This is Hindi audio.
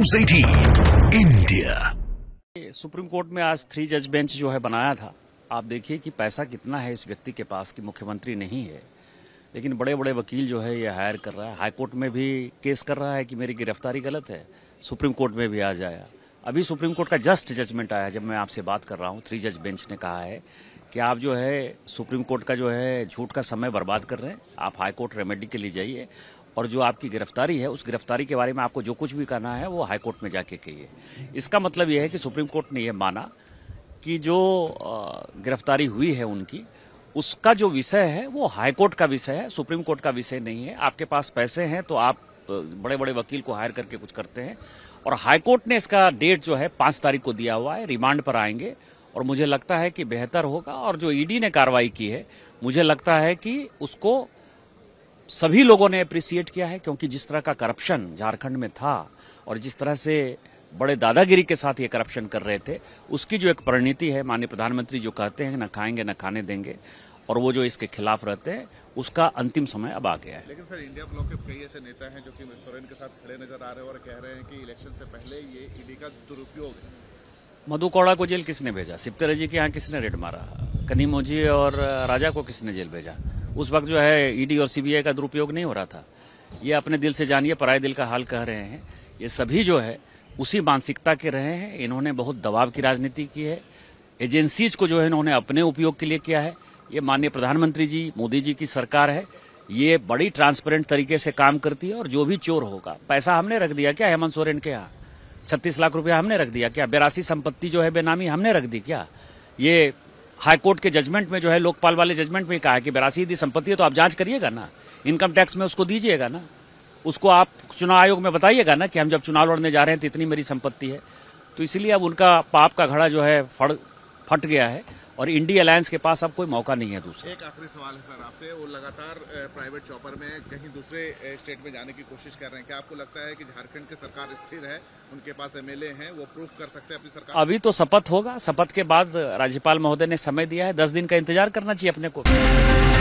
news eighteen India supreme court में आज थ्री जज बेंच जो है बनाया था आप देखिए कि पैसा कितना है इस व्यक्ति के पास कि मुख्यमंत्री नहीं है लेकिन बड़े बड़े वकील जो है ये हायर कर रहा है हाईकोर्ट में भी केस कर रहा है कि मेरी गिरफ्तारी गलत है सुप्रीम कोर्ट में भी आज आया अभी सुप्रीम कोर्ट का जस्ट जजमेंट आया जब मैं आपसे बात कर रहा हूँ थ्री जज बेंच ने कहा है कि आप जो है सुप्रीम कोर्ट का जो है झूठ का समय बर्बाद कर रहे हैं आप हाई कोर्ट रेमेडी के लिए जाइए और जो आपकी गिरफ्तारी है उस गिरफ्तारी के बारे में आपको जो कुछ भी करना है वो हाईकोर्ट में जाके कहिए इसका मतलब यह है कि सुप्रीम कोर्ट ने यह माना कि जो गिरफ्तारी हुई है उनकी उसका जो विषय है वो हाईकोर्ट का विषय है सुप्रीम कोर्ट का विषय नहीं है आपके पास पैसे हैं तो आप बड़े बड़े वकील को हायर करके कुछ करते हैं और हाईकोर्ट ने इसका डेट जो है पाँच तारीख को दिया हुआ है रिमांड पर आएंगे और मुझे लगता है कि बेहतर होगा और जो ईडी ने कार्रवाई की है मुझे लगता है कि उसको सभी लोगों ने अप्रिसिएट किया है क्योंकि जिस तरह का करप्शन झारखंड में था और जिस तरह से बड़े दादागिरी के साथ ये करप्शन कर रहे थे उसकी जो एक परिणति है माननीय प्रधानमंत्री जो कहते हैं ना खाएंगे ना खाने देंगे और वो जो इसके खिलाफ रहते हैं उसका अंतिम समय अब आ गया है लेकिन सर इंडिया ब्लॉक के कई ऐसे नेता हैं जो कि सोरेन के साथ खड़े नजर आ रहे हैं और कह रहे हैं कि इलेक्शन से पहले ये ईडी का दुरुपयोग है मधु कौड़ा को जेल किसने भेजा सिप्तरे जी के यहाँ किसने रेड मारा कनीमोजी और राजा को किसने जेल भेजा उस वक्त जो है ईडी e और सीबीआई का दुरुपयोग नहीं हो रहा था ये अपने दिल से जानिए पराए दिल का हाल कह रहे हैं ये सभी जो है उसी मानसिकता के रहे हैं इन्होंने बहुत दबाव की राजनीति की है एजेंसीज को जो है इन्होंने अपने उपयोग के लिए किया है ये माननीय प्रधानमंत्री जी मोदी जी की सरकार है ये बड़ी ट्रांसपेरेंट तरीके से काम करती है और जो भी चोर होगा पैसा हमने रख दिया क्या हेमंत सोरेन के यहाँ छत्तीस लाख रुपया हमने रख दिया क्या बेरासी संपत्ति जो है बेनामी हमने रख दी क्या ये हाईकोर्ट के जजमेंट में जो है लोकपाल वाले जजमेंट में कहा है कि बेरासी यदि संपत्ति है तो आप जांच करिएगा ना इनकम टैक्स में उसको दीजिएगा ना उसको आप चुनाव आयोग में बताइएगा ना कि हम जब चुनाव लड़ने जा रहे हैं तो इतनी मेरी संपत्ति है तो इसलिए अब उनका पाप का घड़ा जो है फट गया है और इंडी अलायंस के पास अब कोई मौका नहीं है दूसरा एक आखिरी सवाल है सर आपसे वो लगातार प्राइवेट चॉपर में कहीं दूसरे स्टेट में जाने की कोशिश कर रहे हैं क्या आपको लगता है कि झारखंड की सरकार स्थिर है उनके पास एमएलए हैं वो प्रूफ कर सकते हैं अपनी सरकार अभी तो शपथ होगा शपथ के बाद राज्यपाल महोदय ने समय दिया है दस दिन का इंतजार करना चाहिए अपने को